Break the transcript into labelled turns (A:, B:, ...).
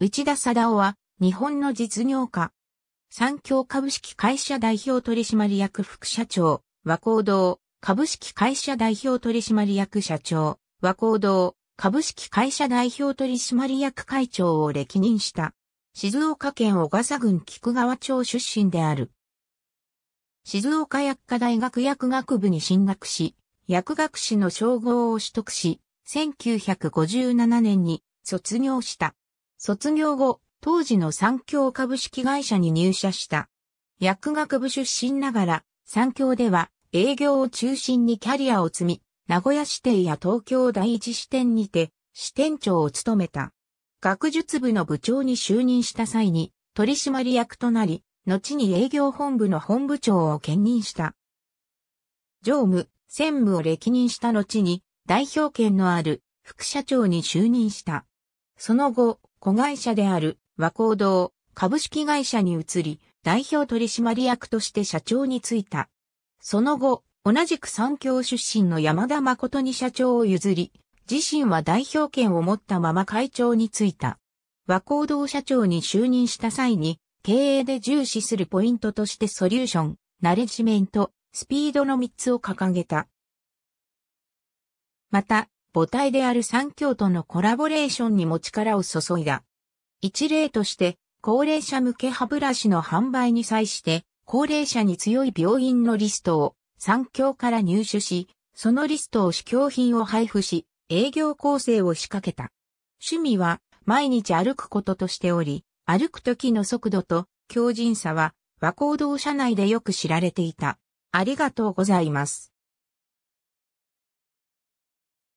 A: 内
B: 田貞夫は、日本の実業家。産協株式会社代表取締役副社長、和光堂、株式会社代表取締役社長、和光堂、株式会社代表取締役会長を歴任した。静岡県小笠郡菊川町出身である。静岡薬科大学薬学部に進学し、薬学士の称号を取得し、1957年に卒業した。卒業後、当時の三協株式会社に入社した。薬学部出身ながら、三協では営業を中心にキャリアを積み、名古屋支店や東京第一支店にて支店長を務めた。学術部の部長に就任した際に取締役となり、後に営業本部の本部長を兼任した。常務、専務を歴任した後に代表権のある副社長に就任した。その後、子会社である和光堂株式会社に移り、代表取締役として社長に就いた。その後、同じく三協出身の山田誠に社長を譲り、自身は代表権を持ったまま会長に就いた。和光堂社長に就任した際に、経営で重視するポイントとしてソリューション、ナレジメント、スピードの3つを掲げた。また、母体である三教とのコラボレーションにも力を注いだ。一例として、高齢者向け歯ブラシの販売に際して、高齢者に強い病院のリストを三教から入手し、そのリストを試供品を配布し、営業構成を仕掛けた。趣味は毎日歩くこととしており、歩く時の速度と強靭さは和光堂社内でよく知られていた。ありがとうございます。